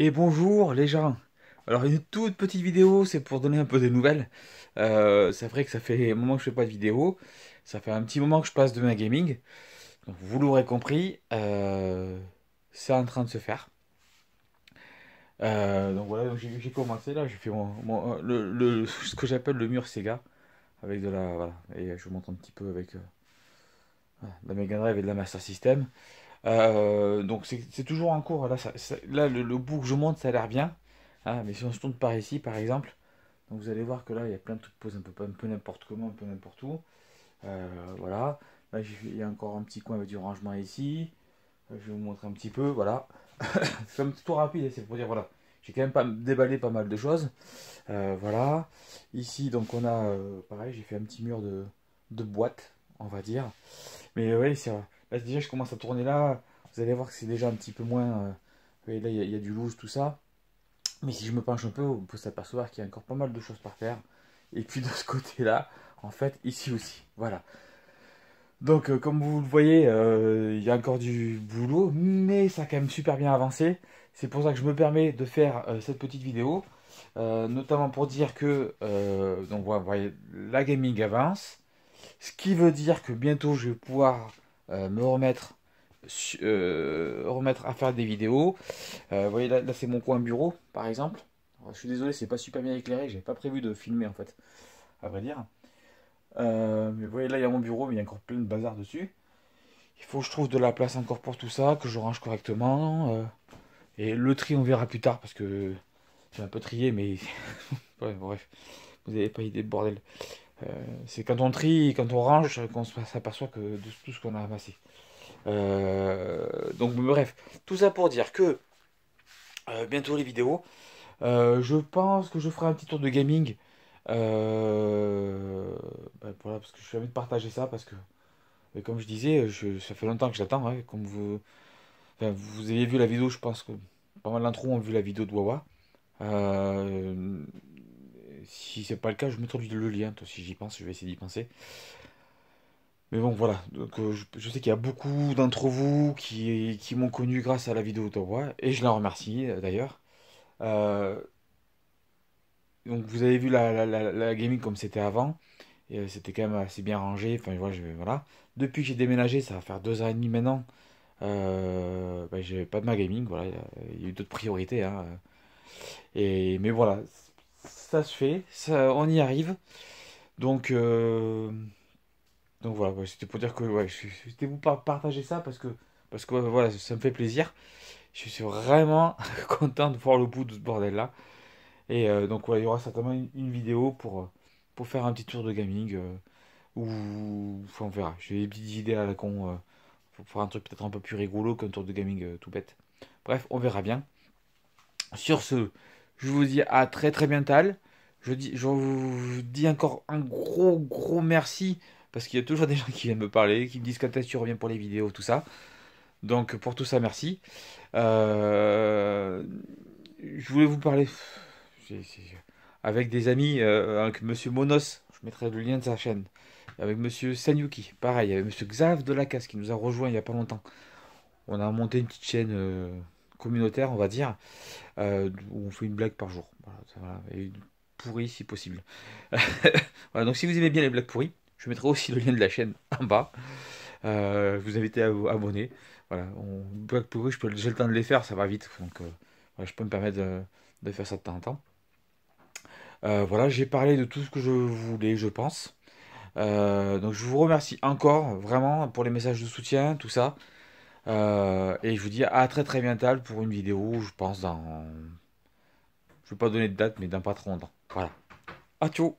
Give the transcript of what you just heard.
Et bonjour les gens Alors une toute petite vidéo, c'est pour donner un peu des nouvelles. Euh, c'est vrai que ça fait un moment que je fais pas de vidéo, ça fait un petit moment que je passe de ma gaming. vous l'aurez compris, euh, c'est en train de se faire. Euh, donc voilà, j'ai commencé là, j'ai fait mon, le, ce que j'appelle le mur Sega. Avec de la... et je vous montre un petit peu avec la Mega Drive et de la Master System. Euh, donc c'est toujours en cours. Là, le, bout que je monte, ça a l'air bien. Hein, mais si on se tourne par ici, par exemple, donc vous allez voir que là, il y a plein de trucs posés un peu, un peu n'importe comment, un peu n'importe où. Euh, voilà. Là, il y a encore un petit coin avec du rangement ici. Euh, je vais vous montrer un petit peu. Voilà. c'est un petit tour rapide, hein, c'est pour dire voilà. J'ai quand même pas déballé pas mal de choses. voilà. Ici, donc on a, pareil, j'ai fait un petit mur de, de boîte, on va dire. Mais oui, c'est vrai Là, déjà, je commence à tourner là. Vous allez voir que c'est déjà un petit peu moins. Euh, là, il y, a du loose, tout ça. Mais si je me penche un peu, vous pouvez s'apercevoir qu'il y a encore pas mal de choses par terre. Et puis de ce côté-là, en fait, ici aussi. Voilà. Donc, euh, comme vous le voyez, euh, il y a encore du boulot, mais ça a quand même super bien avancé. C'est pour ça que je me permets de faire cette petite vidéo, notamment pour dire que donc, voilà, la gaming avance, ce qui veut dire que bientôt je vais pouvoir euh, me remettre, euh, remettre à faire des vidéos. Euh, vous voyez là, c'est mon coin bureau par exemple. je suis désolé, c'est pas super bien éclairé, j'avais pas prévu de filmer en fait, à vrai dire. mais vous voyez là il y a mon bureau, mais il y a encore plein de bazar dessus. Il faut que je trouve de la place encore pour tout ça, que je range correctement. et le tri on verra plus tard parce que j'ai un peu trié mais bref, vous n'avez pas idée de bordel. Euh, c'est quand on trie, quand on range, qu'on s'aperçoit que de tout ce qu'on a amassé. Euh, donc bref, tout ça pour dire que euh, bientôt les vidéos. je pense que je ferai un petit tour de gaming. Ben voilà, parce que je suis envie de partager ça parce que ben comme je disais, ça fait longtemps que j'attends. Hein, comme vous, vous avez vu la vidéo, je pense que pas mal d'entre vous ont vu la vidéo de Wawa si c'est pas le cas, je mettrai le lien, si j'y pense, je vais essayer d'y penser. Mais bon, voilà. Donc, euh, je, sais qu'il y a beaucoup d'entre vous qui, qui m'ont connu grâce à la vidéo Autoboy. et je la remercie euh, d'ailleurs. Euh, donc, vous avez vu la, gaming comme c'était avant, c'était quand même assez bien rangé. Enfin, voilà, je, voilà. Depuis que j'ai déménagé, ça va faire deux ans et demi maintenant, je bah, j'ai pas de ma gaming, voilà. Il y a eu d'autres priorités. Hein, et, mais voilà, ça se fait, ça, on y arrive. Donc, euh, donc voilà, c'était pour dire que ouais, c'était vous partager ça parce que, parce que voilà, ça me fait plaisir. Je suis vraiment content de voir le bout de ce bordel là. Et euh, donc donc il y aura certainement une, vidéo pour, euh, pour faire un petit tour de gaming. ou on verra. J'ai des petites idées à la con pour faire un truc peut-être un peu plus rigolo qu'un tour de gaming tout bête. Bref, on verra bien. Sur ce, je vous dis à très très bientôt. Je, dis, je vous dis encore un gros gros merci parce qu'il y a toujours des gens qui viennent me parler, qui me disent quand est-ce que tu reviens pour les vidéos, tout ça. Donc pour tout ça, merci. Euh, je voulais vous parler avec des amis, euh, avec Monsieur Monos, je mettrai le lien de sa chaîne, avec Monsieur Sanyuki, pareil, avec Monsieur Xav de la Casse qui nous a rejoint il n'y a pas longtemps. On a monté une petite chaîne. Euh, communautaire, on va dire, euh, où on fait une blague par jour. Et une pourrie si possible. voilà, donc si vous aimez bien les blagues pourries, je mettrai aussi le lien de la chaîne en bas. je euh, vous invite à vous abonner. Voilà, on, blagues pourries, je peux, j'ai le temps de les faire, ça va vite. Donc euh, je peux me permettre de, faire ça de temps en temps. voilà, j'ai parlé de tout ce que je voulais, je pense. donc je vous remercie encore vraiment pour les messages de soutien, tout ça. Euh, et je vous dis à très très bientôt pour une vidéo, je pense dans... Je ne vais pas donner de date, mais dans pas trop longtemps. Voilà. À tout